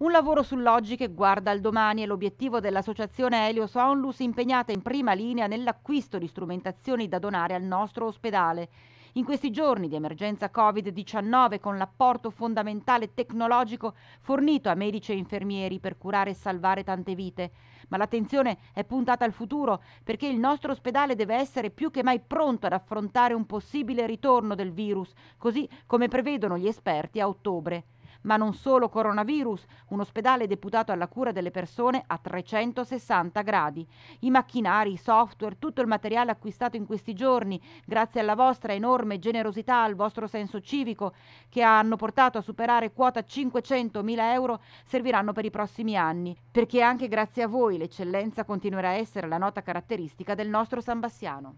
Un lavoro sull'oggi che guarda al domani è l'obiettivo dell'associazione Helios Onlus impegnata in prima linea nell'acquisto di strumentazioni da donare al nostro ospedale. In questi giorni di emergenza Covid-19 con l'apporto fondamentale tecnologico fornito a medici e infermieri per curare e salvare tante vite. Ma l'attenzione è puntata al futuro perché il nostro ospedale deve essere più che mai pronto ad affrontare un possibile ritorno del virus, così come prevedono gli esperti a ottobre. Ma non solo coronavirus, un ospedale deputato alla cura delle persone a 360 gradi. I macchinari, i software, tutto il materiale acquistato in questi giorni, grazie alla vostra enorme generosità, al vostro senso civico, che hanno portato a superare quota 500.000 euro, serviranno per i prossimi anni, perché anche grazie a voi l'eccellenza continuerà a essere la nota caratteristica del nostro San Bassiano.